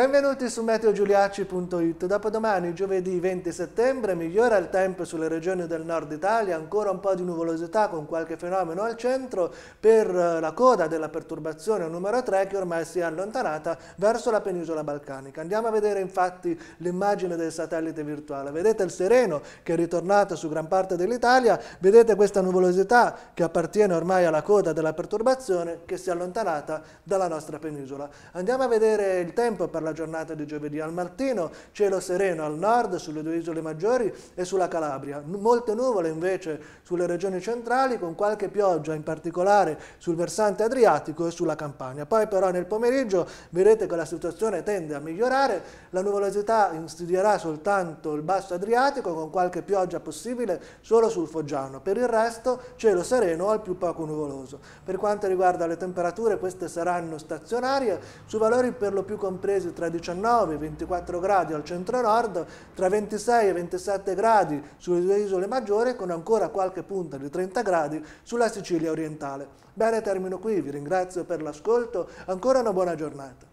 Benvenuti su meteogiuliacci.it. Dopodomani, giovedì 20 settembre, migliora il tempo sulle regioni del nord Italia, ancora un po' di nuvolosità con qualche fenomeno al centro per eh, la coda della perturbazione numero 3 che ormai si è allontanata verso la penisola balcanica. Andiamo a vedere infatti l'immagine del satellite virtuale. Vedete il sereno che è ritornato su gran parte dell'Italia, vedete questa nuvolosità che appartiene ormai alla coda della perturbazione che si è allontanata dalla nostra penisola. Andiamo a vedere il tempo per la la giornata di giovedì. Al mattino cielo sereno al nord, sulle due isole maggiori e sulla Calabria. Molte nuvole invece sulle regioni centrali con qualche pioggia in particolare sul versante adriatico e sulla Campania. Poi però nel pomeriggio vedete che la situazione tende a migliorare, la nuvolosità insidierà soltanto il basso adriatico con qualche pioggia possibile solo sul Foggiano. Per il resto cielo sereno al più poco nuvoloso. Per quanto riguarda le temperature queste saranno stazionarie su valori per lo più compresi compresi tra 19 e 24 gradi al centro-nord, tra 26 e 27 gradi sulle due isole maggiori, con ancora qualche punta di 30 gradi sulla Sicilia orientale. Bene, termino qui, vi ringrazio per l'ascolto, ancora una buona giornata.